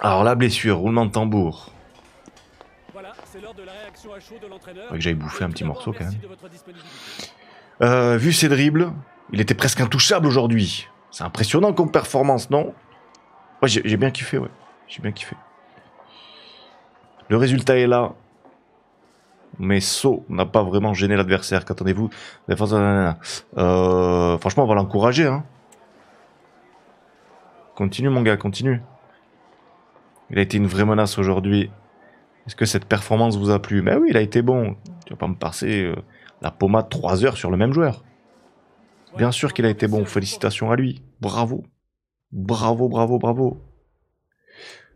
Alors la blessure, roulement de tambour. Voilà, c'est que j'aille bouffer un petit morceau quand même. Euh, vu ses dribbles, il était presque intouchable aujourd'hui. C'est impressionnant comme performance, non Ouais, j'ai bien kiffé, ouais. J'ai bien kiffé. Le résultat est là. Mais saut n'a pas vraiment gêné l'adversaire. Qu'attendez-vous euh, Franchement, on va l'encourager. Hein. Continue, mon gars, continue. Il a été une vraie menace aujourd'hui. Est-ce que cette performance vous a plu Mais ben oui, il a été bon. Tu vas pas me passer euh, la pommade 3 heures sur le même joueur. Bien sûr qu'il a été bon. Félicitations à lui. Bravo. Bravo, bravo, bravo.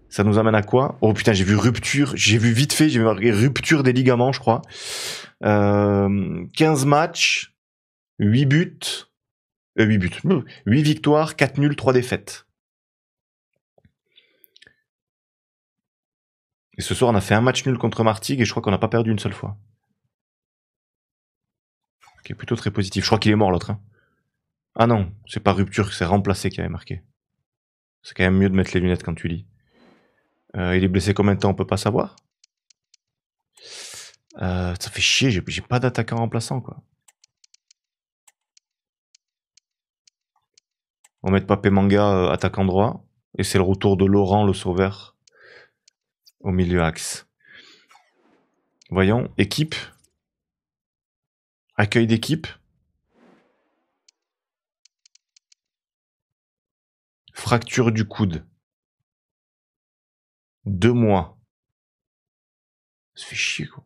Ça nous amène à quoi Oh putain, j'ai vu rupture. J'ai vu vite fait, j'ai vu rupture des ligaments, je crois. 15 euh, matchs, 8 buts, 8 euh, buts, 8 victoires, 4 nuls, 3 défaites. Et ce soir, on a fait un match nul contre Martigues et je crois qu'on n'a pas perdu une seule fois. Qui est plutôt très positif. Je crois qu'il est mort l'autre. Hein. Ah non, c'est pas rupture, c'est remplacé qui avait marqué. C'est quand même mieux de mettre les lunettes quand tu lis. Euh, il est blessé combien de temps On peut pas savoir. Euh, ça fait chier, j'ai pas d'attaquant remplaçant quoi. On met Papé Manga euh, attaquant droit. Et c'est le retour de Laurent le sauveur au milieu axe. Voyons, équipe. Accueil d'équipe. Fracture du coude. Deux mois. Ça fait chier, quoi.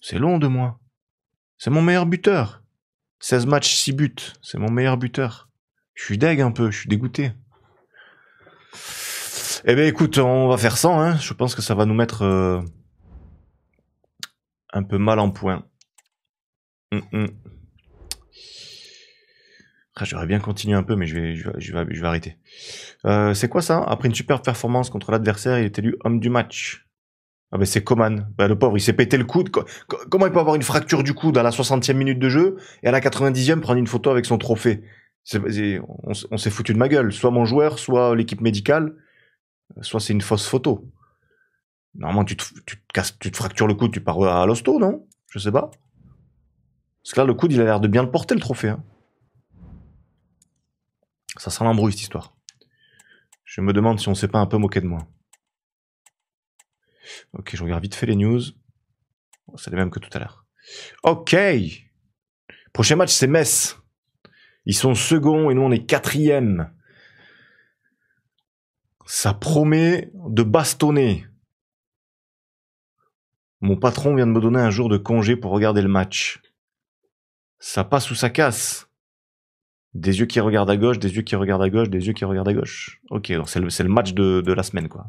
C'est long, deux mois. C'est mon meilleur buteur. 16 matchs, 6 buts. C'est mon meilleur buteur. Je suis deg un peu, je suis dégoûté. Eh bien écoute, on va faire 100, hein. je pense que ça va nous mettre euh, un peu mal en point. Hum, hum. Ah, j'aurais bien continué un peu, mais je vais, je vais, arrêter. Euh, c'est quoi ça Après une superbe performance contre l'adversaire, il est élu homme du match. Ah ben c'est Coman. Ben, le pauvre, il s'est pété le coude. Comment il peut avoir une fracture du coude à la 60e minute de jeu et à la 90e prendre une photo avec son trophée on s'est foutu de ma gueule. Soit mon joueur, soit l'équipe médicale soit c'est une fausse photo. Normalement, tu te, tu te, fractures le coude, tu pars euh, à l'hosto, non Je sais pas. Parce que là, le coude, il a l'air de bien le porter, le trophée. Hein. Ça sent l'embrouille, cette histoire. Je me demande si on s'est pas un peu moqué de moi. Ok, je regarde vite fait les news. C'est les mêmes que tout à l'heure. Ok Prochain match, c'est Metz. Ils sont seconds et nous, on est quatrième. Ça promet de bastonner. Mon patron vient de me donner un jour de congé pour regarder le match. Ça passe ou ça casse. Des yeux qui regardent à gauche, des yeux qui regardent à gauche, des yeux qui regardent à gauche. Ok, donc c'est le, match de, la semaine, quoi.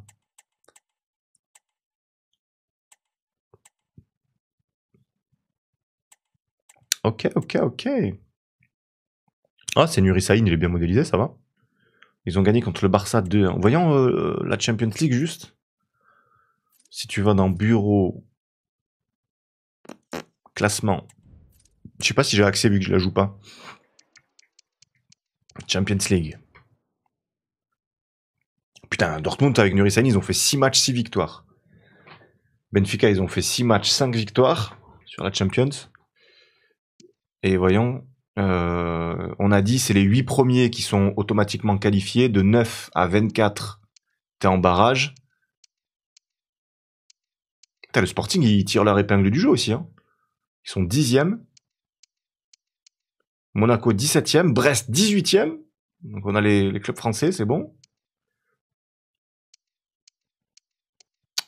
Ok, ok, ok. Ah, c'est Nuri il est bien modélisé, ça va ils ont gagné contre le Barça 2. En voyant la Champions League juste, si tu vas dans bureau, classement, je sais pas si j'ai accès vu que je la joue pas. Champions League. Putain, Dortmund avec Sahin, ils ont fait 6 matchs, 6 victoires. Benfica, ils ont fait 6 matchs, 5 victoires sur la Champions. Et voyons, euh, on a dit c'est les 8 premiers qui sont automatiquement qualifiés. De 9 à 24, t'es en barrage. le Sporting, ils tirent leur épingle du jeu aussi. Hein. Ils sont 10e. Monaco 17e, Brest 18e. Donc on a les, les clubs français, c'est bon.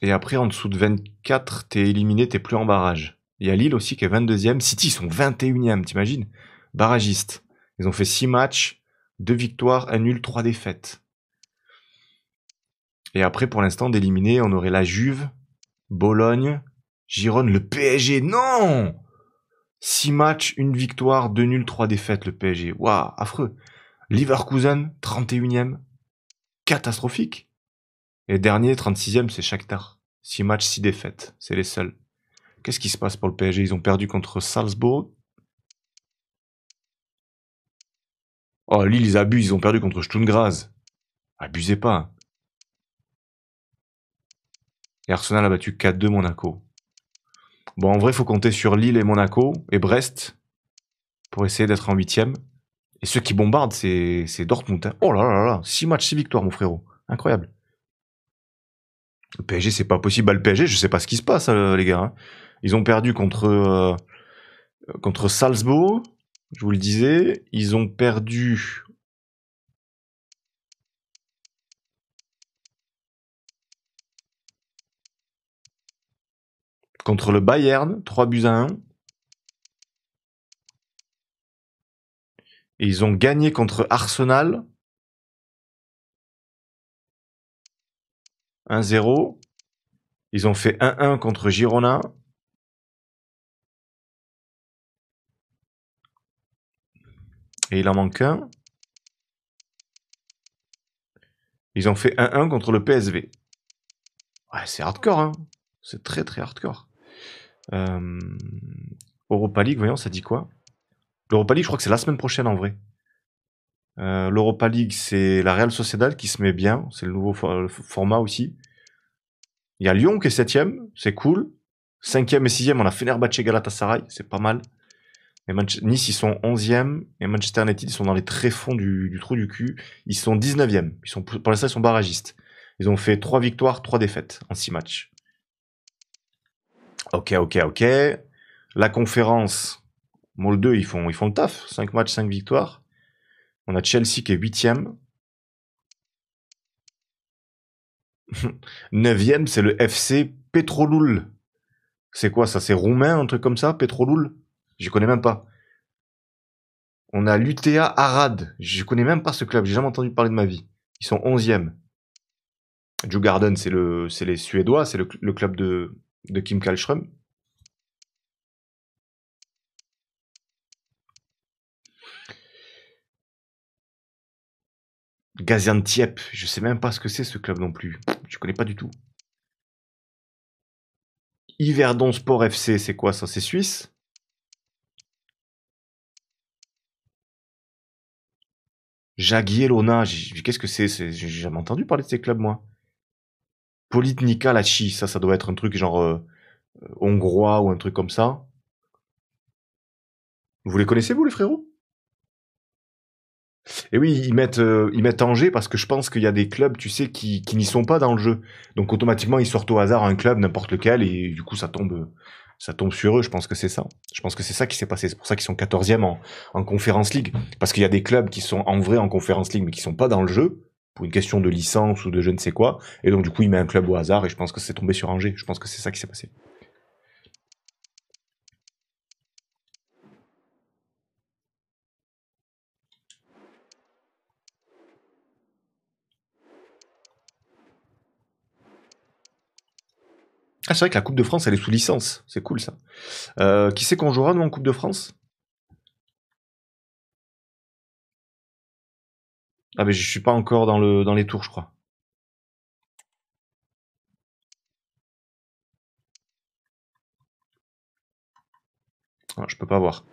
Et après, en dessous de 24, es éliminé, t'es plus en barrage. Il y a Lille aussi qui est 22e. City, ils sont 21e, t'imagines barragiste. Ils ont fait 6 matchs, 2 victoires, 1 nul, 3 défaites. Et après, pour l'instant, d'éliminer, on aurait la Juve, Bologne, Gironne, le PSG. Non 6 matchs, 1 victoire, 2 nuls, 3 défaites, le PSG. Waouh, affreux. Leverkusen, 31ème. Catastrophique. Et dernier, 36ème, c'est Shakhtar. 6 matchs, 6 défaites. C'est les seuls. Qu'est-ce qui se passe pour le PSG Ils ont perdu contre Salzbourg, Oh, Lille, ils abusent, ils ont perdu contre Stungraz. Abusez pas. Hein. Et Arsenal a battu 4-2 Monaco. Bon, en vrai, il faut compter sur Lille et Monaco et Brest pour essayer d'être en huitième. Et ceux qui bombardent, c'est, Dortmund. Hein. Oh là là là, 6 matchs, 6 victoires, mon frérot. Incroyable. Le PSG, c'est pas possible. Bah, le PSG, je sais pas ce qui se passe, euh, les gars. Hein. Ils ont perdu contre, euh, contre Salzbourg, je vous le disais, ils ont perdu contre le Bayern, 3 buts à 1. Et ils ont gagné contre Arsenal 1-0. Ils ont fait 1-1 contre Girona Et il en manque un. Ils ont fait 1-1 contre le PSV. Ouais, c'est hardcore, hein. C'est très très hardcore. Euh, Europa League, voyons, ça dit quoi L'Europa League, je crois que c'est la semaine prochaine en vrai. Euh, L'Europa League, c'est la Real Sociedad qui se met bien. C'est le nouveau format aussi. Il y a Lyon qui est septième, c'est cool. 5 Cinquième et sixième, on a Fenerbahce Galatasaray, c'est pas mal nice, ils sont 11e. Et Manchester United, ils sont dans les tréfonds du, du trou du cul. Ils sont 19e. Ils sont, pour l'instant, ils sont barragistes. Ils ont fait 3 victoires, 3 défaites en 6 matchs. Ok, ok, ok. La conférence, Mol 2, ils font, ils font le taf. 5 matchs, 5 victoires. On a Chelsea qui est 8e. 9e, c'est le FC Petrolul. C'est quoi ça C'est roumain, un truc comme ça Petrolul je connais même pas. On a l'UTA Arad. Je connais même pas ce club. J'ai jamais entendu parler de ma vie. Ils sont 11e. c'est le, c'est les Suédois. C'est le, club de, de Kim Kalström. Gaziantep, je sais même pas ce que c'est ce club non plus. Je connais pas du tout. Yverdon Sport FC, c'est quoi ça C'est suisse Jagiellona, qu'est-ce que c'est J'ai jamais entendu parler de ces clubs, moi. Politnica Lachi, ça, ça doit être un truc genre euh, euh, hongrois ou un truc comme ça. Vous les connaissez, vous, les frérots et eh oui, ils mettent, euh, ils Angers parce que je pense qu'il y a des clubs, tu sais, qui, qui n'y sont pas dans le jeu. Donc automatiquement, ils sortent au hasard un club, n'importe lequel, et du coup, ça tombe, ça tombe sur eux. Je pense que c'est ça. Je pense que c'est ça qui s'est passé. C'est pour ça qu'ils sont 14e en, en Conférence League. Parce qu'il y a des clubs qui sont en vrai en Conférence League, mais qui sont pas dans le jeu, pour une question de licence ou de je ne sais quoi. Et donc, du coup, il met un club au hasard et je pense que c'est tombé sur Angers. Je pense que c'est ça qui s'est passé. Ah, c'est vrai que la Coupe de France, elle est sous licence. C'est cool ça. Euh, qui c'est qu'on jouera nous en Coupe de France Ah, mais je suis pas encore dans, le, dans les tours, je crois. Ah, je peux pas voir.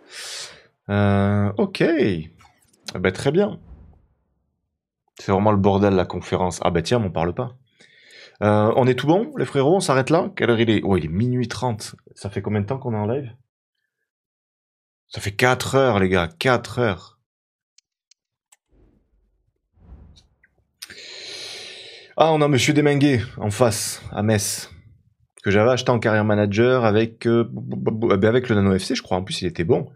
Euh, ok. Ah, bah, très bien. C'est vraiment le bordel la conférence. Ah bah tiens, on parle pas. Euh, on est tout bon, les frérots, on s'arrête là Quelle heure il est Oh, il est minuit 30. Ça fait combien de temps qu'on est en live Ça fait 4 heures, les gars, 4 heures. Ah, on a Monsieur Deminguet en face, à Metz, que j'avais acheté en carrière manager avec, euh, eh ben, avec le Nano FC, je crois. En plus, il était bon.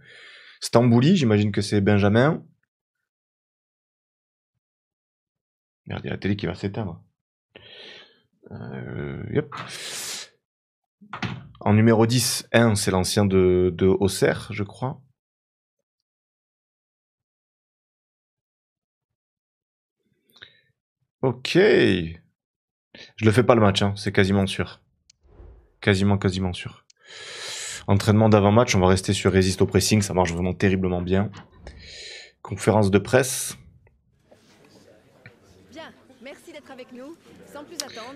Stambouli, j'imagine que c'est Benjamin. Merde, il y a la télé qui va s'éteindre. Euh, en numéro 10, 1, c'est l'ancien de, de Auxerre, je crois. Ok. Je le fais pas le match, hein. c'est quasiment sûr. Quasiment, quasiment sûr. Entraînement d'avant-match, on va rester sur résiste au pressing, ça marche vraiment terriblement bien. Conférence de presse. Bien, merci d'être avec nous.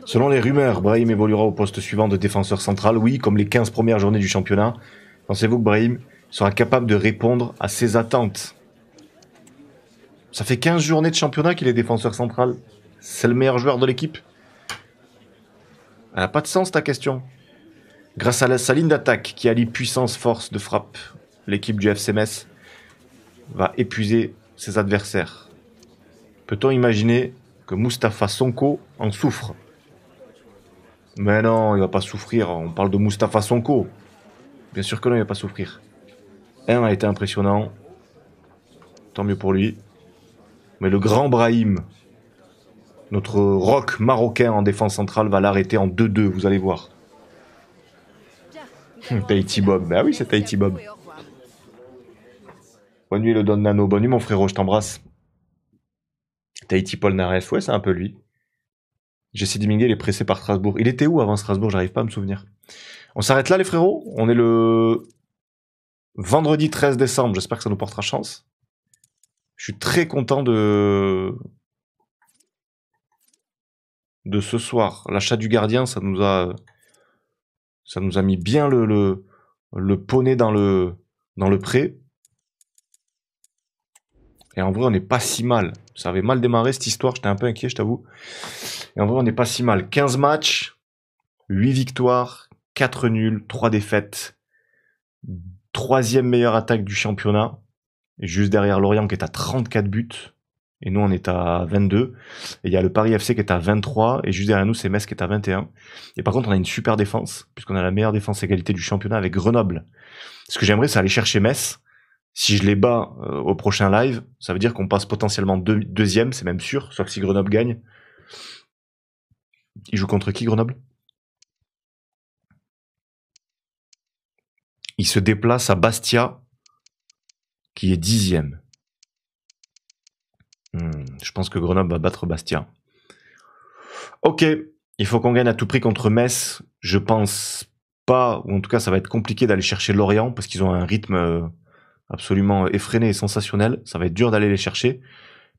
Selon les rumeurs, Brahim évoluera au poste suivant de défenseur central, oui, comme les 15 premières journées du championnat. Pensez-vous que Brahim sera capable de répondre à ses attentes Ça fait 15 journées de championnat qu'il est défenseur central. C'est le meilleur joueur de l'équipe Elle ah, n'a pas de sens ta question. Grâce à sa ligne d'attaque qui allie puissance, force de frappe, l'équipe du FCMS va épuiser ses adversaires. Peut-on imaginer que Mustapha Sonko en souffre. Mais non, il va pas souffrir. On parle de Mustapha Sonko. Bien sûr que non, il va pas souffrir. Un a été impressionnant. Tant mieux pour lui. Mais le grand Brahim, notre rock marocain en défense centrale, va l'arrêter en 2-2, vous allez voir. Hum, Tahiti Bob. Bah oui, c'est Tahiti Bob. Bonne nuit, le Don Nano. Bonne nuit, mon frérot, je t'embrasse. Tahiti Polnareff, ouais, c'est un peu lui. Jesse Dominguez, il est pressé par Strasbourg. Il était où avant Strasbourg J'arrive pas à me souvenir. On s'arrête là, les frérots. On est le vendredi 13 décembre. J'espère que ça nous portera chance. Je suis très content de de ce soir. L'achat du gardien, ça nous a ça nous a mis bien le le, le poney dans le dans le pré. Et en vrai, on n'est pas si mal. Ça avait mal démarré cette histoire, j'étais un peu inquiet, je t'avoue. Et en vrai, on n'est pas si mal. 15 matchs, 8 victoires, 4 nuls, 3 défaites. Troisième meilleure attaque du championnat. juste derrière Lorient qui est à 34 buts. Et nous, on est à 22. Et il y a le Paris FC qui est à 23. Et juste derrière nous, c'est Metz qui est à 21. Et par contre, on a une super défense, puisqu'on a la meilleure défense égalité du championnat avec Grenoble. Ce que j'aimerais, c'est aller chercher Metz si je les bats euh, au prochain live, ça veut dire qu'on passe potentiellement deuxième, c'est même sûr, sauf si Grenoble gagne. Il joue contre qui Grenoble Il se déplace à Bastia, qui est dixième. Hmm, je pense que Grenoble va battre Bastia. Ok, il faut qu'on gagne à tout prix contre Metz. Je pense pas, ou en tout cas ça va être compliqué d'aller chercher Lorient, parce qu'ils ont un rythme euh, absolument effréné et sensationnel, Ça va être dur d'aller les chercher.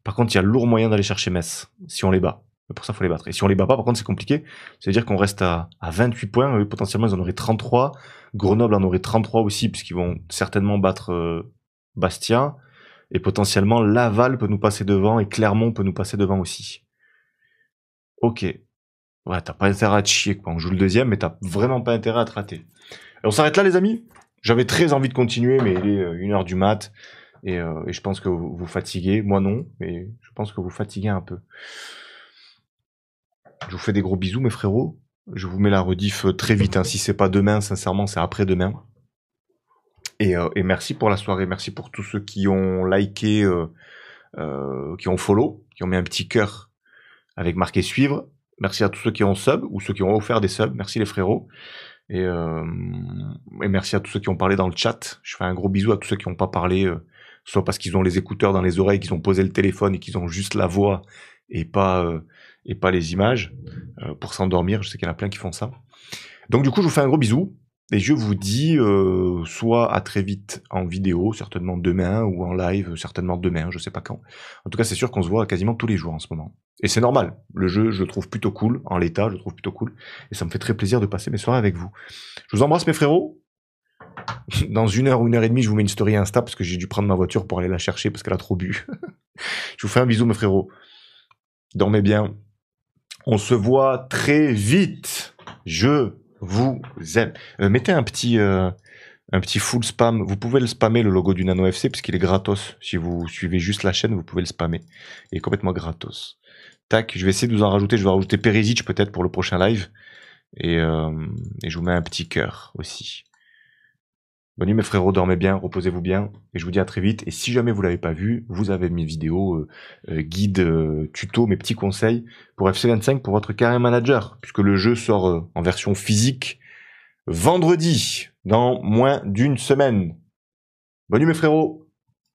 Par contre, il y a lourd moyen d'aller chercher Metz si on les bat. Mais pour ça, il faut les battre. Et si on les bat pas, par contre, c'est compliqué. C'est-à-dire qu'on reste à, 28 points. potentiellement, ils en auraient 33. Grenoble en aurait 33 aussi, puisqu'ils vont certainement battre euh, Bastia. Et potentiellement, Laval peut nous passer devant et Clermont peut nous passer devant aussi. Ok. Ouais, t'as pas intérêt à te chier, quoi. On joue le deuxième, mais t'as vraiment pas intérêt à te rater. Et on s'arrête là, les amis j'avais très envie de continuer, mais il est 1 euh, une heure du mat. Euh, et, je pense que vous, vous, fatiguez. Moi non, mais je pense que vous fatiguez un peu. Je vous fais des gros bisous, mes frérots. Je vous mets la rediff euh, très vite. Si hein. Si c'est pas demain, sincèrement, c'est après-demain. Et, et, merci pour la soirée. Merci pour tous ceux qui ont liké, qui ont follow, qui ont mis un petit cœur avec marqué suivre. Merci à tous ceux qui ont sub ou ceux qui ont offert des subs. Merci les frérots. Euh, et, merci à tous ceux qui ont parlé dans le chat. Je fais un gros bisou à tous ceux qui n'ont pas parlé, euh, soit parce qu'ils ont les écouteurs dans les oreilles, qu'ils ont posé le téléphone et qu'ils ont juste la voix et pas euh, et pas les images pour s'endormir. Je sais qu'il y en a plein qui font ça. Donc du coup, je vous fais un gros bisou. Et je vous dis, euh, soit à très vite en vidéo, certainement demain, ou en live, certainement demain, je sais pas quand. En tout cas, c'est sûr qu'on se voit quasiment tous les jours en ce moment. Et c'est normal. Le jeu, je le trouve plutôt cool. En l'état, je le trouve plutôt cool. Et ça me fait très plaisir de passer mes soirées avec vous. Je vous embrasse, mes frérots. Dans une heure ou une heure et demie, je vous mets une story Insta parce que j'ai dû prendre ma voiture pour aller la chercher parce qu'elle a trop bu. je vous fais un bisou, mes frérots. Dormez bien. On se voit très vite. Je vous aimez, Euh, mettez un petit, euh, un petit full spam. Vous pouvez le spammer, le logo du Nano FC, puisqu'il est gratos. Si vous suivez juste la chaîne, vous pouvez le spammer. Il est complètement gratos. Tac, je vais essayer de vous en rajouter. Je vais rajouter Perisic peut-être pour le prochain live. Et, euh, et je vous mets un petit cœur aussi. Bonne nuit mes frérots, dormez bien, reposez-vous bien, et je vous dis à très vite. Et si jamais vous l'avez pas vu, vous avez mes vidéos, euh, euh, guides, euh, tutos, mes petits conseils pour FC25 pour votre carrière manager, puisque le jeu sort en version physique vendredi, dans moins d'une semaine. Bonne nuit mes frérots